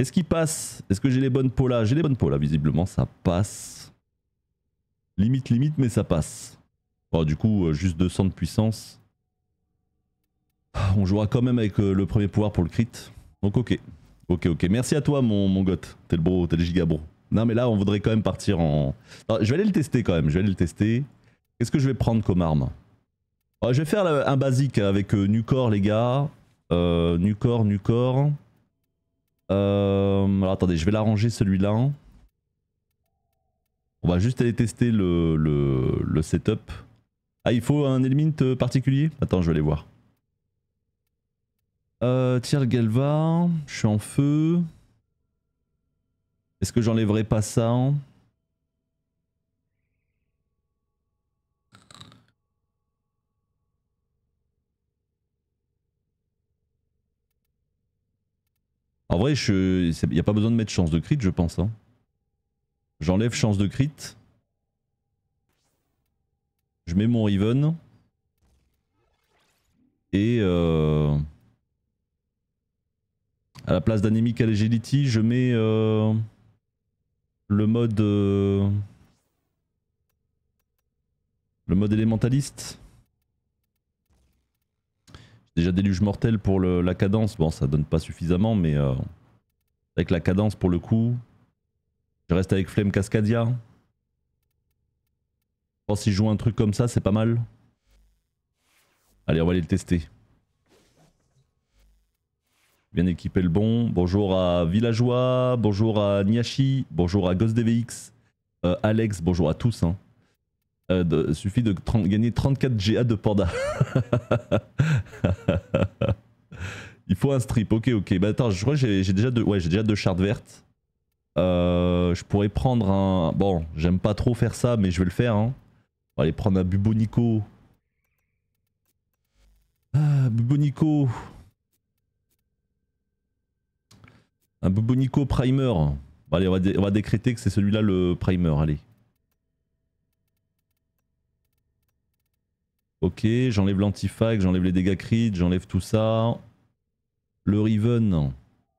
Est-ce qu'il passe Est-ce que j'ai les bonnes peaux là J'ai les bonnes peaux là, visiblement, ça passe. Limite, limite, mais ça passe. Bon, du coup, euh, juste 200 de puissance. On jouera quand même avec euh, le premier pouvoir pour le crit. Donc ok. Ok, ok. Merci à toi, mon, mon goth. T'es le bro, t'es le giga Non, mais là, on voudrait quand même partir en... je vais aller le tester quand même, je vais aller le tester. Qu'est-ce que je vais prendre comme arme oh, Je vais faire un basique avec euh, Nucor, les gars. Nucor, Nucor. Euh, alors attendez, je vais l'arranger celui-là. On va juste aller tester le, setup. Ah, il faut un element euh, particulier Attends, je vais aller voir. Euh, tire Galva, je suis en feu. Est-ce que j'enlèverai pas ça hein En vrai, il n'y a pas besoin de mettre chance de crit, je pense. Hein. J'enlève chance de crit. Je mets mon Riven. Et euh, à la place d'Anemic Agility, je mets euh, le mode... Euh, le mode élémentaliste. Déjà déluge mortel pour la cadence, bon ça donne pas suffisamment mais euh, avec la cadence pour le coup, je reste avec Flemme Cascadia. Je oh, pense qu'il joue un truc comme ça c'est pas mal. Allez on va aller le tester. Bien équipé le bon. Bonjour à Villageois, bonjour à Niashi, bonjour à GhostDVX, euh, Alex, bonjour à tous. Hein. Euh, suffit de gagner 34 GA de panda. Il faut un strip, ok ok. Bah attends, je crois que j'ai déjà deux. Ouais, déjà deux vertes. Euh, je pourrais prendre un. Bon, j'aime pas trop faire ça, mais je vais le faire. Hein. On va aller prendre un Bubonico. Ah, Bubonico. Un Bubonico Primer. Allez, on on va décréter que c'est celui-là le Primer. Allez. Ok, j'enlève l'antifax, j'enlève les dégâts crit, j'enlève tout ça. Le Riven. Oh,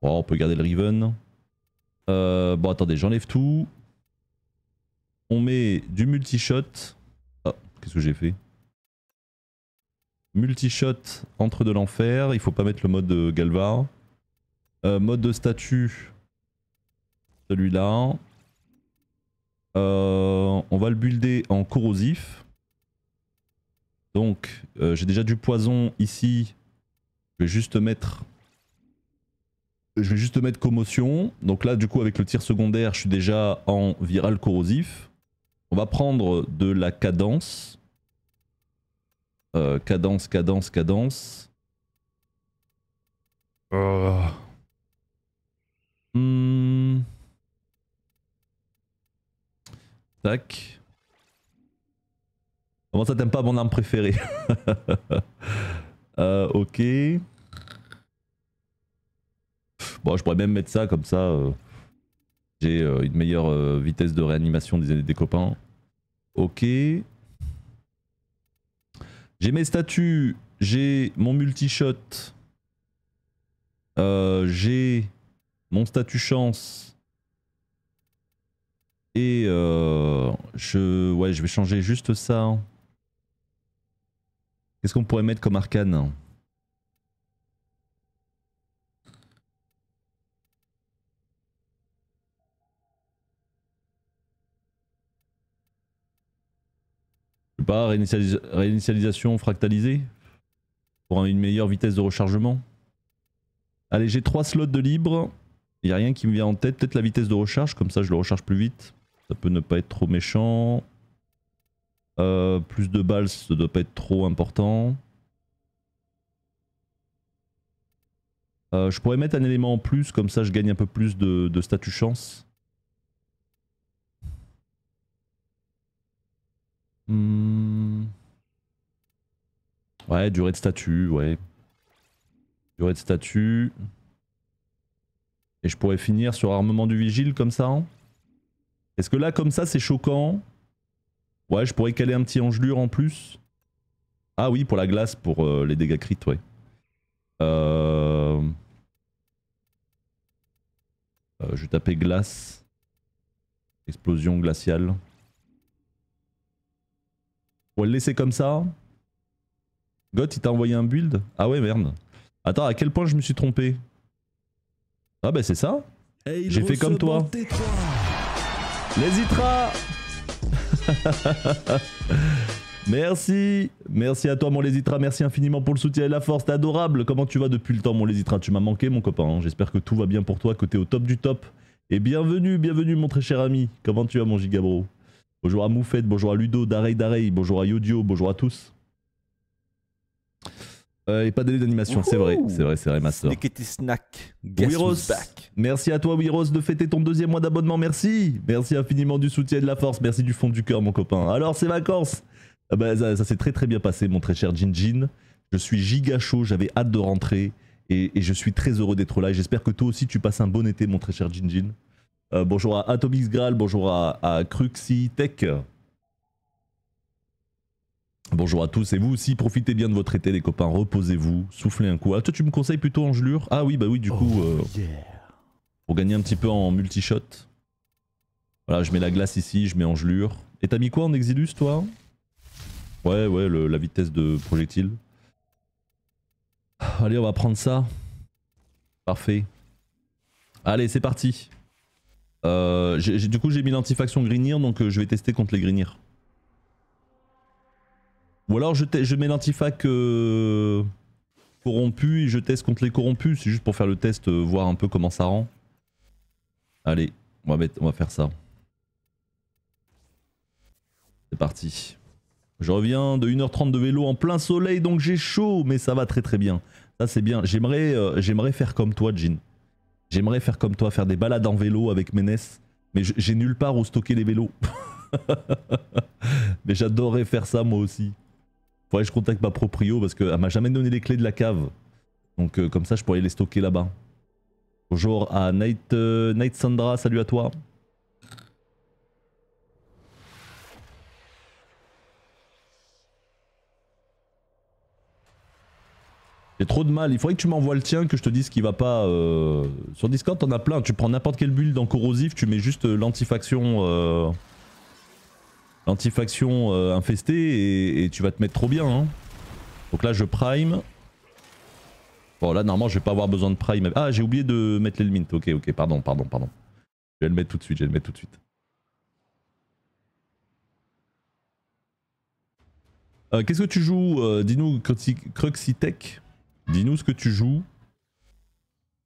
on peut garder le Riven. Euh, bon, attendez, j'enlève tout. On met du multishot. Ah, qu'est-ce que j'ai fait Multishot, entre de l'enfer. Il faut pas mettre le mode de Galvar. Euh, mode de statut. Celui-là. Euh, on va le builder en corrosif. Donc, euh, j'ai déjà du poison ici. Je vais juste mettre... Je vais juste mettre commotion. Donc là, du coup, avec le tir secondaire, je suis déjà en viral corrosif. On va prendre de la cadence. Euh, cadence, cadence, cadence. Euh. Hmm. Tac. Comment ça t'aime pas mon arme préférée euh, Ok. Bon, je pourrais même mettre ça comme ça. Euh, j'ai euh, une meilleure vitesse de réanimation des, des copains. Ok. J'ai mes statuts. J'ai mon multi-shot. J'ai mon statut chance. Et je, ouais, je vais changer juste ça. Qu'est-ce qu'on pourrait mettre comme arcane Je sais pas, réinitialisation fractalisée Pour une meilleure vitesse de rechargement Allez, j'ai trois slots de libre. Il n'y a rien qui me vient en tête. Peut-être la vitesse de recharge, comme ça je le recharge plus vite. Ça peut ne pas être trop méchant. Euh, plus de balles, ça doit pas être trop important. Euh, je pourrais mettre un élément en plus, comme ça je gagne un peu plus de, statut chance. Hmm. Ouais, durée de statut, ouais. Durée de statut. Et je pourrais finir sur armement du vigile comme ça. Hein. Est-ce que là, comme ça, c'est choquant Ouais, je pourrais caler un petit engelure en plus. Ah oui, pour la glace, pour euh, les dégâts crit, ouais. Euh, euh... je vais taper glace. Explosion glaciale. On va le laisser comme ça. Got, il t'a envoyé un build Ah ouais, merde. Attends, à quel point je me suis trompé Ah bah c'est ça J'ai fait comme toi. Les itras Merci, merci à toi mon Lésitra, merci infiniment pour le soutien et la force, t'es adorable, comment tu vas depuis le temps mon Lésitra, tu m'as manqué mon copain, j'espère que tout va bien pour toi, que t'es au top du top, et bienvenue, bienvenue mon très cher ami, comment tu vas mon Gigabro Bonjour à Moufette, bonjour à Ludo, Darey Darey, bonjour à Yodio, bonjour à tous. Euh, et pas d'éléments d'animation, c'est vrai, c'est vrai, c'est vrai, ma soeur. snack. Wiros, merci à toi, Wiros, de fêter ton deuxième mois d'abonnement, merci. Merci infiniment du soutien de la force, merci du fond du cœur, mon copain. Alors, c'est vacances ah bah, Ça, s'est très très bien passé, mon très cher Jinjin. Je suis giga chaud, j'avais hâte de rentrer et, je suis très heureux d'être là. Et j'espère que toi aussi, tu passes un bon été, mon très cher Jinjin. Euh, bonjour à Atomix Graal, bonjour à, à Cruxy Tech. Bonjour à tous et vous aussi, profitez bien de votre été les copains, reposez-vous, soufflez un coup. Ah toi tu me conseilles plutôt en gelure Ah oui bah oui du coup, oh, euh, pour gagner un petit peu en multishot Voilà je mets la glace ici, je mets en gelure. Et t'as mis quoi en Exilus toi Ouais ouais la vitesse de projectile. Allez on va prendre ça. Parfait. Allez c'est parti. Euh, du coup j'ai mis l'antifaction grinir donc euh, je vais tester contre les Greenir. Ou alors je, mets l'antifac corrompu et je teste contre les corrompus. C'est juste pour faire le test, euh, voir un peu comment ça rend. Allez, on va, faire ça. C'est parti. Je reviens de 1h30 de vélo en plein soleil, donc j'ai chaud, mais ça va très très bien. Ça c'est bien. J'aimerais euh, j'aimerais faire comme toi, Jean. J'aimerais faire comme toi, faire des balades en vélo avec Ménès. Mais j'ai nulle part où stocker les vélos. mais j'adorerais faire ça moi aussi je contacte ma proprio parce qu'elle m'a jamais donné les clés de la cave. Donc euh, comme ça, je pourrais les stocker là-bas. Bonjour à Night, euh, Night Sandra, salut à toi. J'ai trop de mal, il faudrait que tu m'envoies le tien, que je te dise qu'il va pas... Euh. Sur Discord, t'en as plein, tu prends n'importe quelle bulle en Corrosif, tu mets juste l'antifaction l'antifaction euh, infestée et, tu vas te mettre trop bien. Hein. Donc là je prime. Bon là normalement je vais pas avoir besoin de prime. Ah j'ai oublié de mettre l'elmint. Ok ok pardon pardon pardon. Je vais le mettre tout de suite, je vais le mettre tout de suite. Euh, qu'est-ce que tu joues euh, Dis-nous Cruxitech. Dis-nous ce que tu joues.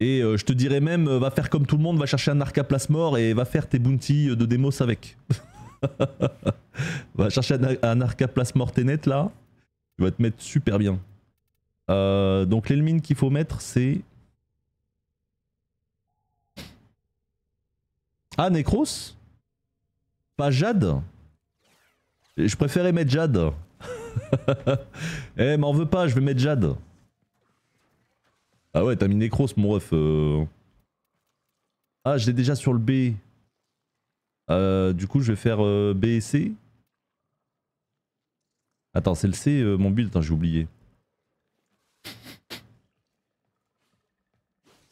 Et je te dirais même, va faire comme tout le monde, va chercher un arca place mort et va faire tes bounties de démos avec. va chercher un, un et net là. Tu vas te mettre super bien. Euh, donc l'élimine qu'il faut mettre c'est... Ah Necros Pas Jade Je préférais mettre Jade. eh m'en veux pas, je vais mettre Jade. Ah ouais t'as mis Necros mon ref. Euh. Ah je l'ai déjà sur le B. Euh, du coup, je vais faire euh, B et C. Attends, c'est le C, euh, mon build. j'ai oublié.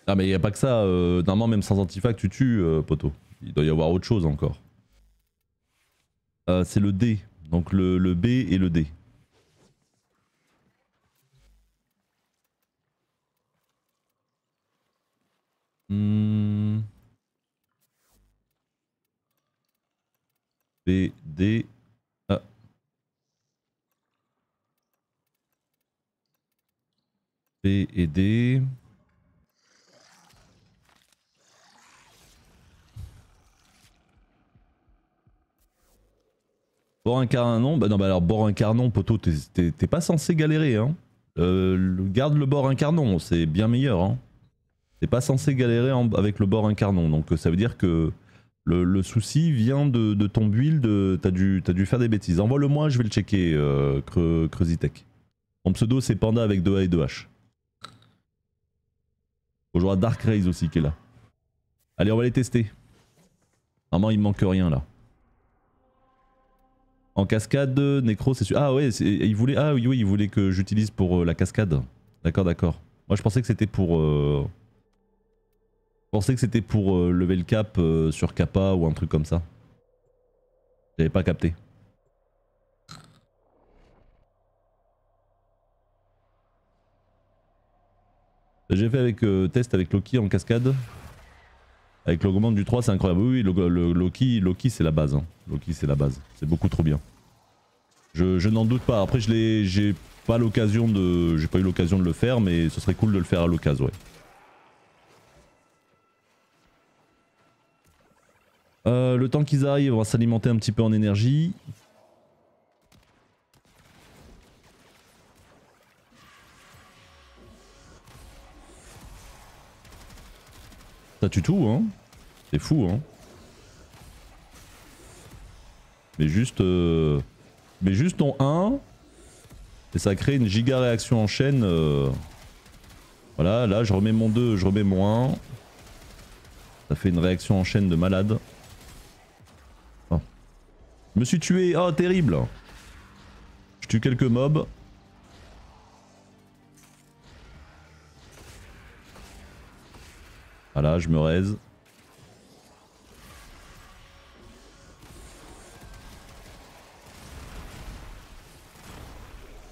Ah, mais il n'y a pas que ça. Normalement, même sans antifact, tu tues, poteau. Il doit y avoir autre chose encore. c'est le D. Donc le, B et le D. Hmm. B, D, et D. Bord incarnon, bah non, bah alors bord incarnon, poteau, t'es pas censé galérer, hein. Euh, garde le bord incarnon, c'est bien meilleur, hein. T'es pas censé galérer avec le bord incarnon, donc euh, ça veut dire que le, souci vient de, ton build, euh, t'as dû, dû faire des bêtises. Envoie-le-moi, je vais le checker, euh, Creusitech. Mon pseudo, c'est Panda avec 2A et 2H. Bonjour à Dark Rays aussi qui est là. Allez, on va les tester. Normalement, il manque rien là. En cascade, Necro, c'est sûr. Ah ouais, il voulait, ah, oui, oui, il voulait que j'utilise pour euh, la cascade. D'accord, d'accord. Moi, je pensais que c'était pour... Euh, pensais que c'était pour euh, lever le cap euh, sur Kappa ou un truc comme ça. J'avais pas capté. J'ai fait avec euh, test avec Loki en cascade. Avec l'augment du 3, c'est incroyable. Oui, Loki, Loki c'est la base. Hein. Loki c'est la base. C'est beaucoup trop bien. Je, n'en doute pas. Après, je j'ai pas l'occasion de, j'ai pas eu l'occasion de le faire, mais ce serait cool de le faire à l'occasion, ouais. Euh, le temps qu'ils arrivent, on va s'alimenter un petit peu en énergie. Ça tue tout, hein. C'est fou, hein. Mais juste... Euh, mais juste en 1. Et ça crée une giga réaction en chaîne. Euh, voilà, là je remets mon 2, je remets mon 1. Ça fait une réaction en chaîne de malade. Je me suis tué. Oh, terrible. Je tue quelques mobs. Voilà, je me raise.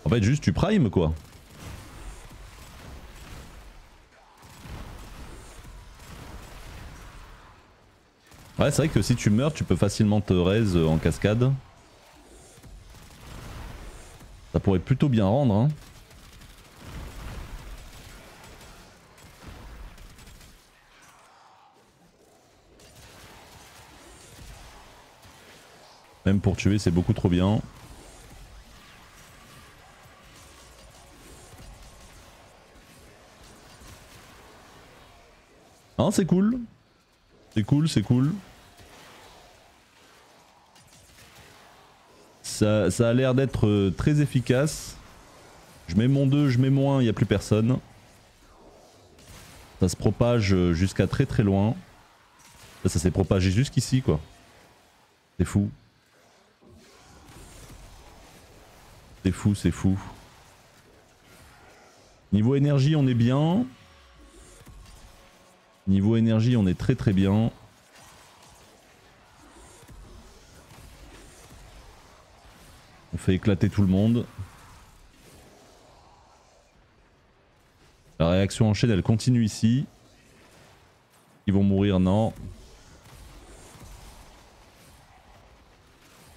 En fait, juste tu prime quoi. c'est vrai que si tu meurs, tu peux facilement te raise en cascade. Ça pourrait plutôt bien rendre. Hein. Même pour tuer, c'est beaucoup trop bien. Ah c'est cool. C'est cool, c'est cool. Ça, a l'air d'être euh, très efficace. Je mets mon 2, je mets mon 1, il n'y a plus personne. Ça se propage euh, jusqu'à très très loin. ça s'est propagé jusqu'ici quoi. C'est fou. C'est fou, c'est fou. Niveau énergie, on est bien. Niveau énergie, on est très très bien. On fait éclater tout le monde. La réaction en chaîne elle continue ici. Ils vont mourir, non.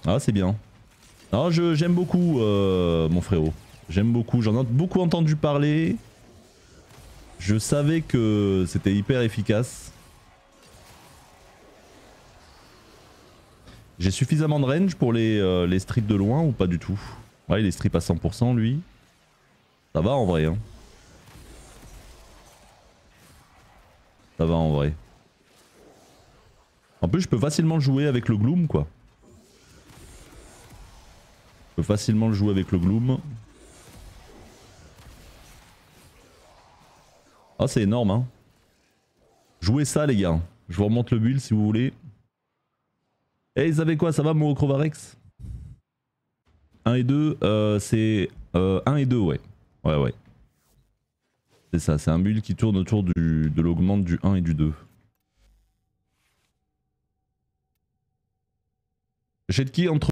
Ah c'est bien. Ah j'aime beaucoup euh, mon frérot. J'aime beaucoup, j'en ai beaucoup entendu parler. Je savais que c'était hyper efficace. J'ai suffisamment de range pour euh, les, strips de loin ou pas du tout Ouais, il est strip à 100% lui. Ça va en vrai. Hein. Ça va en vrai. En plus, je peux facilement jouer avec le Gloom quoi. Je peux facilement le jouer avec le Gloom. Ah, oh, c'est énorme hein. Jouez ça les gars. Je vous remonte le build si vous voulez. Eh, ils avaient quoi Ça va, mon Crovarex 1 et 2, euh, c'est 1 euh, et 2, ouais. Ouais, ouais. C'est ça, c'est un build qui tourne autour du, de l'augmente du 1 et du 2. J'ai de qui entre